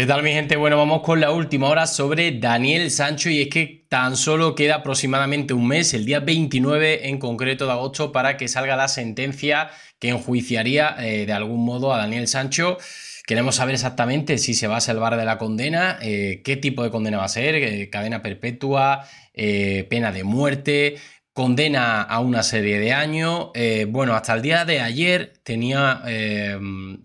¿Qué tal mi gente? Bueno, vamos con la última hora sobre Daniel Sancho y es que tan solo queda aproximadamente un mes, el día 29 en concreto de agosto, para que salga la sentencia que enjuiciaría eh, de algún modo a Daniel Sancho. Queremos saber exactamente si se va a salvar de la condena, eh, qué tipo de condena va a ser, eh, cadena perpetua, pena de muerte, condena a una serie de años. bueno, hasta el día de ayer tenía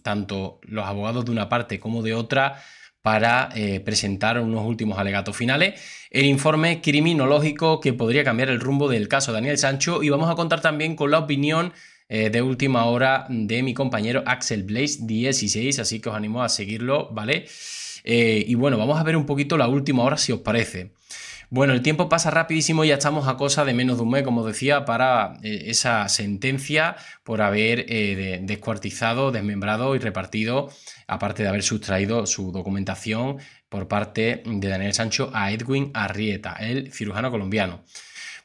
tanto los abogados de una parte como de otra para eh, presentar unos últimos alegatos finales, el informe criminológico que podría cambiar el rumbo del caso Daniel Sancho y vamos a contar también con la opinión eh, de última hora de mi compañero Axel Blaze 16, así que os animo a seguirlo, ¿vale? Eh, y bueno, vamos a ver un poquito la última hora si os parece. Bueno, el tiempo pasa rapidísimo, y ya estamos a cosa de menos de un mes, como decía, para eh, esa sentencia por haber eh, descuartizado, desmembrado y repartido, aparte de haber sustraído su documentación por parte de Daniel Sancho a Edwin Arrieta, el cirujano colombiano.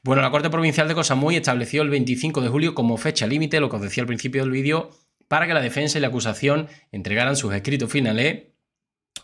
Bueno, la Corte Provincial de Cosamuy estableció el 25 de julio como fecha límite, lo que os decía al principio del vídeo, para que la defensa y la acusación entregaran sus escritos finales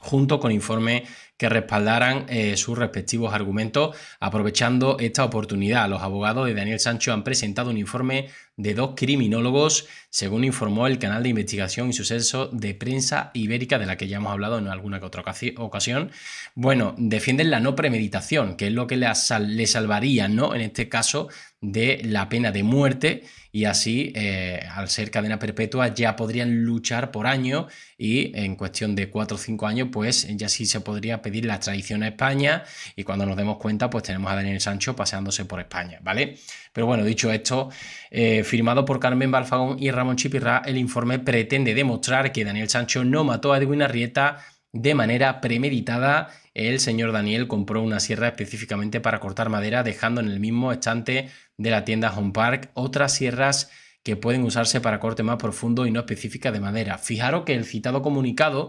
junto con informe que respaldaran eh, sus respectivos argumentos. Aprovechando esta oportunidad, los abogados de Daniel Sancho han presentado un informe de dos criminólogos, según informó el canal de investigación y suceso de prensa ibérica, de la que ya hemos hablado en alguna que otra ocasión. Bueno, defienden la no premeditación, que es lo que le, salvaría, ¿no? En este caso, de la pena de muerte y así, eh, al ser cadena perpetua, ya podrían luchar por año y en cuestión de cuatro o cinco años, pues ya sí se podría pedir la extradición a España y cuando nos demos cuenta, pues tenemos a Daniel Sancho paseándose por España, ¿vale? Pero bueno, dicho esto, eh, firmado por Carmen Balfagón y Ramón Chipirra, el informe pretende demostrar que Daniel Sancho no mató a Edwin Arrieta de manera premeditada. El señor Daniel compró una sierra específicamente para cortar madera, dejando en el mismo estante de la tienda Home Park otras sierras que pueden usarse para corte más profundo y no específica de madera. Fijaros que el citado comunicado,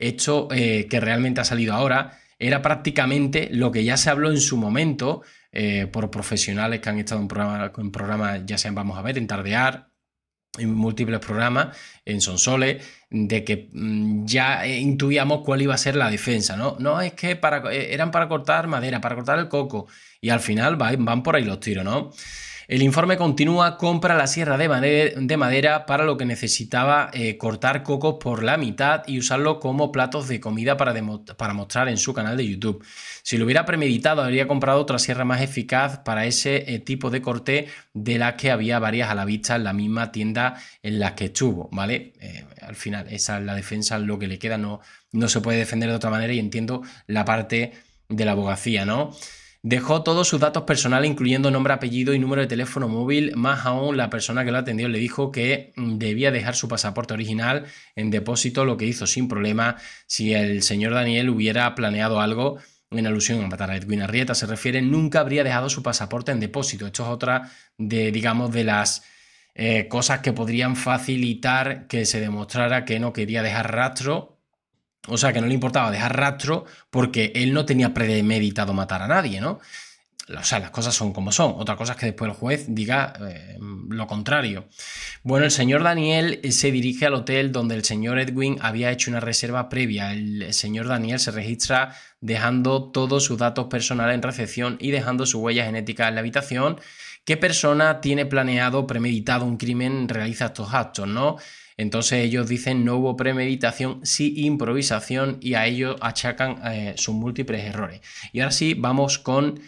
hecho eh, que realmente ha salido ahora, era prácticamente lo que ya se habló en su momento eh, por profesionales que han estado en programas, en programas, ya sean, vamos a ver, en Tardear, en múltiples programas, en Sonsoles, de que mm, ya eh, intuíamos cuál iba a ser la defensa, ¿no? No, es que para, eh, eran para cortar madera, para cortar el coco, y al final van, van por ahí los tiros, ¿no? El informe continúa, compra la sierra de madera, para lo que necesitaba eh, cortar cocos por la mitad y usarlo como platos de comida para, mostrar en su canal de YouTube. Si lo hubiera premeditado, habría comprado otra sierra más eficaz para ese eh, tipo de corte de las que había varias a la vista en la misma tienda en la que estuvo, ¿vale? Eh, al final, esa es la defensa, lo que le queda, no, no se puede defender de otra manera y entiendo la parte de la abogacía, ¿no? Dejó todos sus datos personales, incluyendo nombre, apellido y número de teléfono móvil. Más aún, la persona que lo atendió le dijo que mm, debía dejar su pasaporte original en depósito, lo que hizo sin problema si el señor Daniel hubiera planeado algo en alusión a matar a Edwin Arrieta se refiere, nunca habría dejado su pasaporte en depósito. Esto es otra de, digamos, de las eh, cosas que podrían facilitar que se demostrara que no quería dejar rastro o sea, que no le importaba dejar rastro porque él no tenía premeditado matar a nadie, ¿no? O sea, las cosas son como son. Otra cosa es que después el juez diga eh, lo contrario. Bueno, el señor Daniel eh, se dirige al hotel donde el señor Edwin había hecho una reserva previa. El señor Daniel se registra dejando todos sus datos personales en recepción y dejando su huella genética en la habitación. ¿Qué persona tiene planeado, premeditado un crimen, realiza estos actos, no? Entonces ellos dicen no hubo premeditación, sí improvisación y a ellos achacan eh, sus múltiples errores. Y ahora sí, vamos con,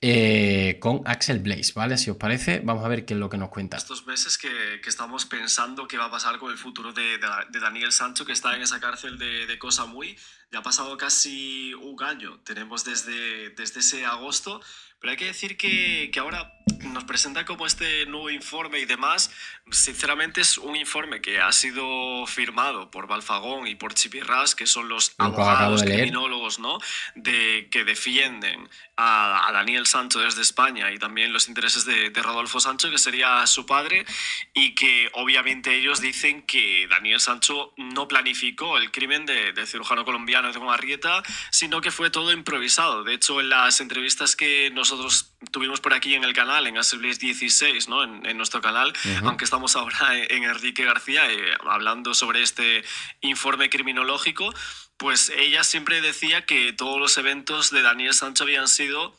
eh, con Axel Blaze, ¿vale? Si os parece, vamos a ver qué es lo que nos cuenta. Estos meses que, estamos pensando qué va a pasar con el futuro de, Daniel Sancho, que está en esa cárcel de, de Cosa Muy, ya ha pasado casi un año, tenemos desde, desde ese agosto, pero hay que decir que, que, ahora nos presenta como este nuevo informe y demás. Sinceramente es un informe que ha sido firmado por Balfagón y por Chipirras, que son los abogados, criminólogos, ¿no? De, que defienden a, Daniel Sancho desde España y también los intereses de, Rodolfo Sancho, que sería su padre, y que obviamente ellos dicen que Daniel Sancho no planificó el crimen de, del cirujano colombiano tengo de rieta, sino que fue todo improvisado. De hecho, en las entrevistas que nosotros tuvimos por aquí en el canal, en hace 16, ¿no? en, nuestro canal, aunque estamos ahora en, Enrique García eh, hablando sobre este informe criminológico, pues ella siempre decía que todos los eventos de Daniel Sancho habían sido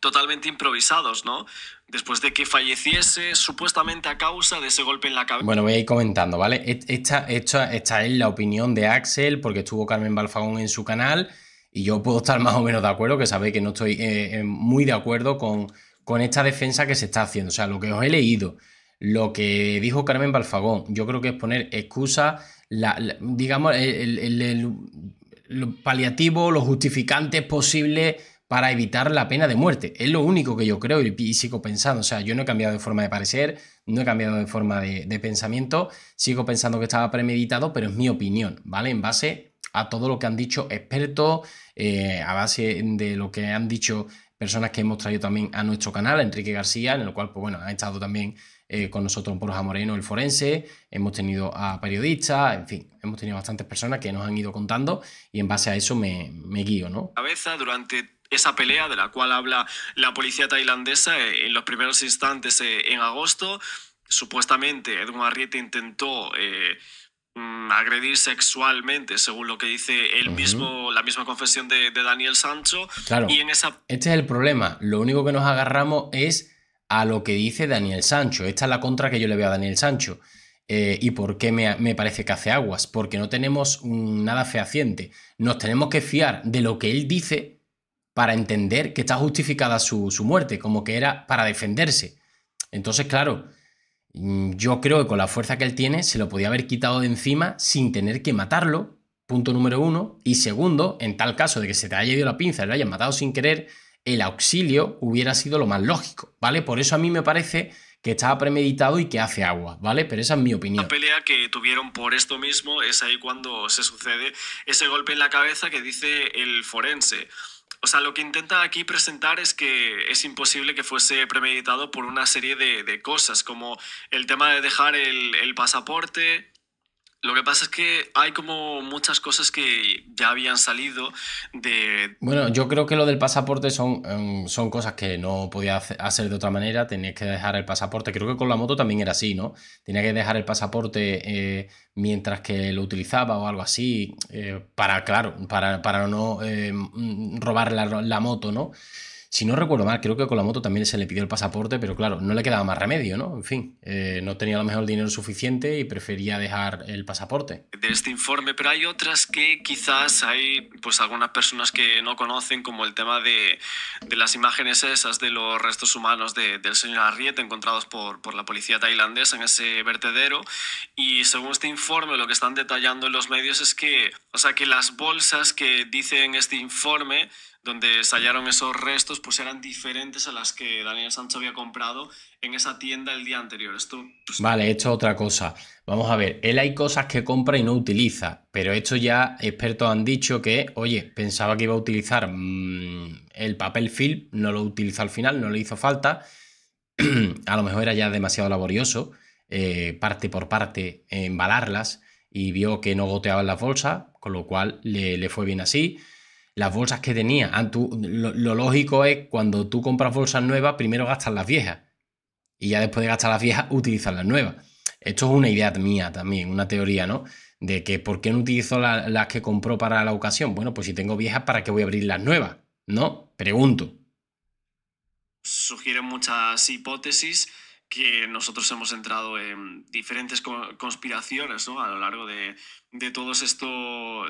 totalmente improvisados, ¿no? Después de que falleciese supuestamente a causa de ese golpe en la cabeza. Bueno, voy a ir comentando, ¿vale? E-, esta, esta, esta es la opinión de Axel, porque estuvo Carmen Balfagón en su canal, y yo puedo estar más o menos de acuerdo, que sabéis que no estoy eh, eh, muy de acuerdo con, con esta defensa que se está haciendo. O sea, lo que os he leído, lo que dijo Carmen Balfagón, yo creo que es poner excusa, digamos, el, el, el, el paliativo, los justificantes posibles para evitar la pena de muerte. Es lo único que yo creo y, sigo pensando. O sea, yo no he cambiado de forma de parecer, no he cambiado de forma de, pensamiento, sigo pensando que estaba premeditado, pero es mi opinión, ¿vale? En base a todo lo que han dicho expertos, eh, a base de lo que han dicho personas que hemos traído también a nuestro canal, Enrique García, en el cual, pues bueno, ha estado también eh, con nosotros los Moreno, el forense, hemos tenido a periodistas, en fin, hemos tenido bastantes personas que nos han ido contando y en base a eso me, me guío, ¿no? Cabeza durante esa pelea de la cual habla la policía tailandesa eh, en los primeros instantes eh, en agosto. Supuestamente Edwin Arrieta intentó eh, mm, agredir sexualmente, según lo que dice el mismo, la misma confesión de, Daniel Sancho. Claro. Y en esa... Este es el problema. Lo único que nos agarramos es a lo que dice Daniel Sancho. Esta es la contra que yo le veo a Daniel Sancho. ¿Y por qué me, me, parece que hace aguas? Porque no tenemos nada fehaciente. Nos tenemos que fiar de lo que él dice para entender que está justificada su, muerte, como que era para defenderse. Entonces, claro, mm, yo creo que con la fuerza que él tiene se lo podía haber quitado de encima sin tener que matarlo, punto número uno. Y segundo, en tal caso de que se te haya ido la pinza y lo hayan matado sin querer, el auxilio hubiera sido lo más lógico, ¿vale? Por eso a mí me parece que estaba premeditado y que hace agua, ¿vale? Pero esa es mi opinión. La pelea que tuvieron por esto mismo es ahí cuando se sucede ese golpe en la cabeza que dice el forense o sea, lo que intenta aquí presentar es que es imposible que fuese premeditado por una serie de, cosas, como el tema de dejar el pasaporte, lo que pasa es que hay como muchas cosas que ya habían salido de... Bueno, yo creo que lo del pasaporte son, em, son cosas que no podía hacer de otra manera, tenías que dejar el pasaporte, creo que con la moto también era así, ¿no? Tenía que dejar el pasaporte eh, mientras que lo utilizaba o algo así, eh, para, claro, para, para no em, robar la, la moto, ¿no? Si no recuerdo mal, creo que con la moto también se le pidió el pasaporte, pero claro, no le quedaba más remedio, ¿no? En fin, eh, no tenía a lo mejor el dinero suficiente y prefería dejar el pasaporte. De este informe, pero hay otras que quizás hay pues algunas personas que no conocen, como el tema de, las imágenes esas de los restos humanos del señor arriete encontrados por, por la policía tailandesa en ese vertedero. Y según este informe, lo que están detallando en los medios es que, o sea, que las bolsas que dicen este informe donde se hallaron esos restos, pues eran diferentes a las que Daniel Sancho había comprado en esa tienda el día anterior. Esto, pues, Vale, esto es otra cosa. Vamos a ver, él hay cosas que compra y no utiliza, pero esto ya expertos han dicho que, oye, pensaba que iba a utilizar mm, el papel film, no lo utilizó al final, no le hizo falta. a lo mejor era ya demasiado laborioso, eh, parte por parte, eh, embalarlas, y vio que no goteaban las bolsas, con lo cual le, le fue bien así las bolsas que tenía. Ah, lo, lógico es cuando tú compras bolsas nuevas, primero gastas las viejas. Y ya después de gastar las viejas, utilizas las nuevas. Esto es una idea mía también, una teoría, ¿no? De que por qué no utilizo las que compró para la ocasión. Bueno, pues si tengo viejas, ¿para qué voy a abrir las nuevas? ¿No? Pregunto. Sugieren muchas hipótesis que nosotros hemos entrado en diferentes conspiraciones a lo largo de, todos esto,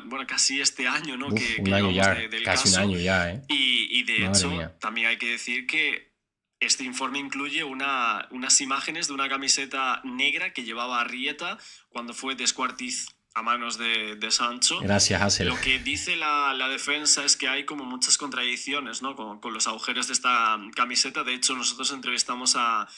bueno, casi este año, ¿no? casi un año ya, ¿eh? Y, de hecho, también hay que decir que este informe incluye una, unas imágenes de una camiseta negra que llevaba Rieta cuando fue descuartiz a manos de, Sancho. Gracias, Hassel. Lo que dice la, la, defensa es que hay como muchas contradicciones con, con los agujeros de esta camiseta. De hecho, nosotros entrevistamos a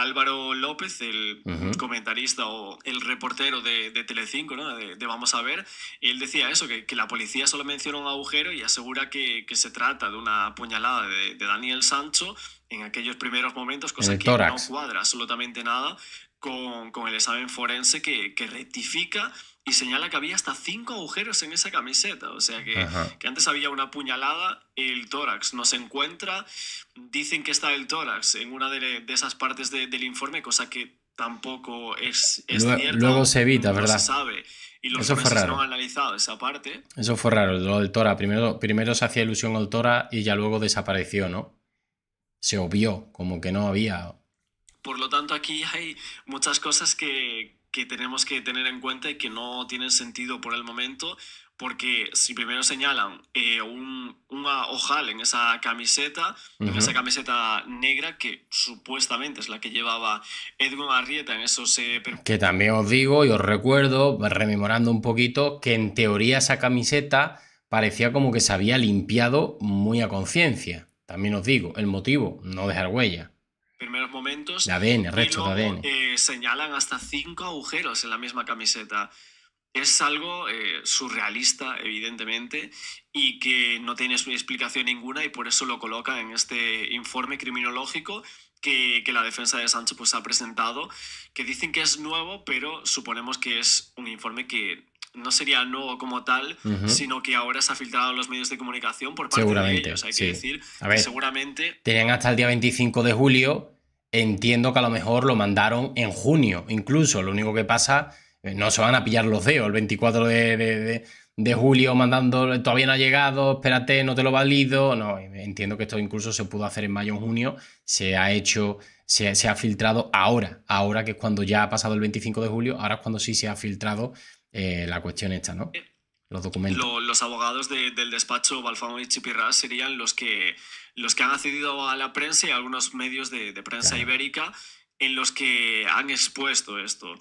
Álvaro López, el comentarista o el reportero de, Telecinco, ¿no? de, Vamos a ver, él decía eso, que, la policía solo menciona un agujero y asegura que, se trata de una puñalada de, Daniel Sancho en aquellos primeros momentos, cosa que no cuadra absolutamente nada con, el examen forense que, rectifica y señala que había hasta cinco agujeros en esa camiseta. O sea que, antes había una puñalada, el tórax no se encuentra. Dicen que está el tórax en una de, esas partes del informe, cosa que tampoco es, es luego, Luego se evita, ¿verdad? sabe. Y Eso fue han analizado esa parte. Eso fue raro, lo del tórax. Primero, primero se hacía ilusión al tórax y ya luego desapareció, ¿no? Se obvió, como que no había. Por lo tanto, aquí hay muchas cosas que, tenemos que tener en cuenta y que no tienen sentido por el momento, porque si primero señalan eh, un, ojal en esa camiseta, en esa camiseta negra que supuestamente es la que llevaba Edwin Arrieta en esos... Eh, que también os digo y os recuerdo, rememorando un poquito, que en teoría esa camiseta parecía como que se había limpiado muy a conciencia. También os digo, el motivo, no dejar huella primeros momentos. Eh, señalan hasta cinco agujeros en la misma camiseta. Es algo eh, surrealista, evidentemente, y que no tiene explicación ninguna y por eso lo colocan en este informe criminológico que, la defensa de Sancho pues, ha presentado, que dicen que es nuevo, pero suponemos que es un informe que no sería nuevo como tal, sino que ahora se ha filtrado en los medios de comunicación por parte de ellos. Hay que decir seguramente. Tenían hasta el día 25 de julio. Entiendo que a lo mejor lo mandaron en junio, incluso. Lo único que pasa, eh, no se van a pillar los dedos el 24 de, julio mandando, todavía no ha llegado, espérate, no te lo valido. No, entiendo que esto incluso se pudo hacer en mayo o junio. Se ha hecho se, se, ha filtrado ahora, ahora que es cuando ya ha pasado el 25 de julio, ahora es cuando sí se ha filtrado eh, la cuestión hecha, ¿no? Eh, los documentos. los abogados del despacho Balfamo y Chipirras serían los que, los que han accedido a la prensa y a algunos medios de, prensa ibérica en los que han expuesto esto.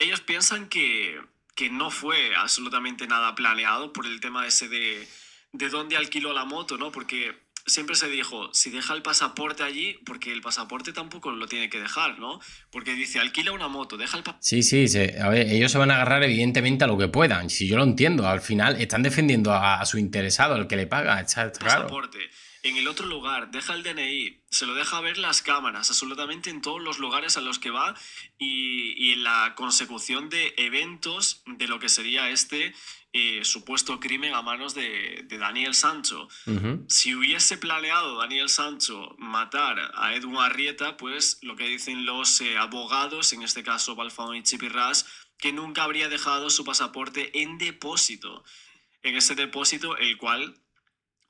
Ellos piensan que, que no fue absolutamente nada planeado por el tema ese de, de dónde alquiló la moto, ¿no? Porque siempre se dijo, si deja el pasaporte allí, porque el pasaporte tampoco lo tiene que dejar, ¿no? Porque dice, alquila una moto, deja el pasaporte. Sí, sí, a ver, ellos se van a agarrar evidentemente a lo que puedan, si yo lo entiendo, al final están defendiendo a, su interesado, al que le paga, claro. Pasaporte. En el otro lugar, deja el DNI, se lo deja ver las cámaras, absolutamente en todos los lugares a los que va y, y en la consecución de eventos de lo que sería este eh, supuesto crimen a manos de, Daniel Sancho. Si hubiese planeado Daniel Sancho matar a Edwin Arrieta, pues lo que dicen los eh, abogados, en este caso Balfón y Chipirras, que nunca habría dejado su pasaporte en depósito. En ese depósito, el cual,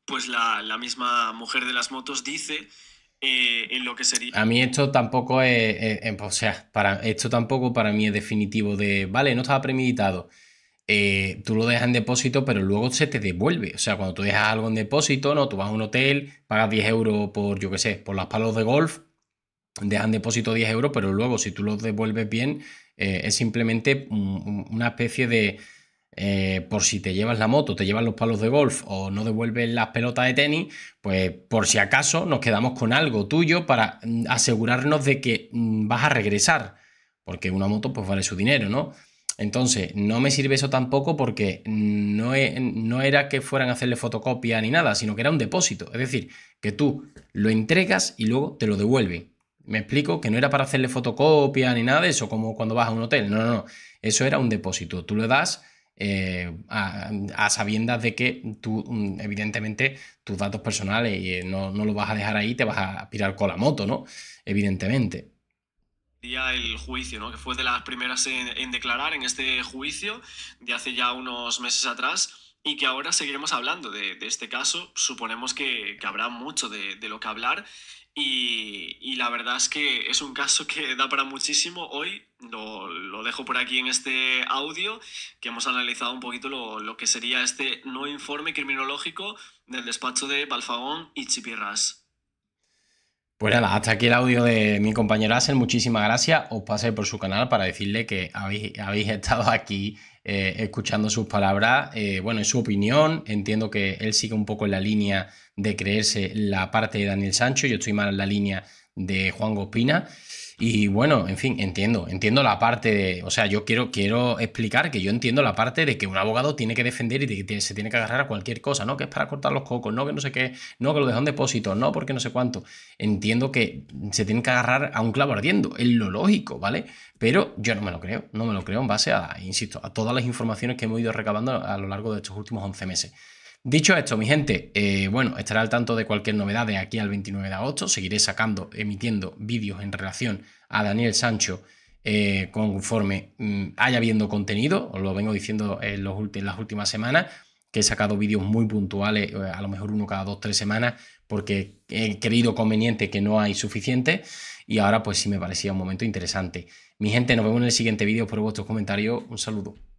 pues la, misma mujer de las motos dice eh, en lo que sería. A mí esto tampoco es, o sea, para, esto tampoco para mí es definitivo de, vale, no estaba premeditado. Eh, tú lo dejas en depósito, pero luego se te devuelve. O sea, cuando tú dejas algo en depósito, no, tú vas a un hotel, pagas 10 euros por, yo que sé, por las palos de golf, dejan depósito 10 euros, pero luego si tú los devuelves bien, eh, es simplemente una especie de, eh, por si te llevas la moto, te llevas los palos de golf o no devuelves las pelotas de tenis, pues por si acaso nos quedamos con algo tuyo para mm, asegurarnos de que mm, vas a regresar, porque una moto pues vale su dinero, ¿no? Entonces, no me sirve eso tampoco porque no, era que fueran a hacerle fotocopia ni nada, sino que era un depósito. Es decir, que tú lo entregas y luego te lo devuelve Me explico que no era para hacerle fotocopia ni nada eso, como cuando vas a un hotel. No, no, no. Eso era un depósito. Tú lo das eh, a, sabiendas de que tú, evidentemente, tus datos personales eh, no, no los vas a dejar ahí, te vas a pirar con la moto, ¿no? Evidentemente el juicio, que fue de las primeras en, declarar en este juicio de hace ya unos meses atrás y que ahora seguiremos hablando de, este caso. Suponemos que, habrá mucho de, lo que hablar y, la verdad es que es un caso que da para muchísimo. Hoy lo, dejo por aquí en este audio que hemos analizado un poquito lo, que sería este no informe criminológico del despacho de palfagón y Chipirras. Pues nada, hasta aquí el audio de mi compañero Asen, Muchísimas gracias. Os pasé por su canal para decirle que habéis, estado aquí eh, escuchando sus palabras, eh, bueno, en su opinión. Entiendo que él sigue un poco en la línea de creerse la parte de Daniel Sancho. Yo estoy más en la línea de Juan Gospina. Y bueno, en fin, entiendo, entiendo la parte de, o sea, yo quiero, quiero explicar que yo entiendo la parte de que un abogado tiene que defender y que se tiene que agarrar a cualquier cosa, ¿no? Que es para cortar los cocos, no que no sé qué, no que lo dejan en depósito, no porque no sé cuánto. Entiendo que se tiene que agarrar a un clavo ardiendo, es lo lógico, ¿vale? Pero yo no me lo creo, no me lo creo en base a, insisto, a todas las informaciones que hemos ido recabando a lo largo de estos últimos 11 meses. Dicho esto, mi gente, eh, bueno, estará al tanto de cualquier novedad de aquí al 29 de agosto. Seguiré sacando, emitiendo vídeos en relación a Daniel Sancho eh, conforme mm, haya viendo contenido. Os lo vengo diciendo en, las últimas semanas, que he sacado vídeos muy puntuales, eh, a lo mejor uno cada dos, tres semanas, porque he creído conveniente que no hay suficiente. Y ahora pues sí me parecía un momento interesante. Mi gente, nos vemos en el siguiente vídeo. Por vuestros comentarios. Un saludo.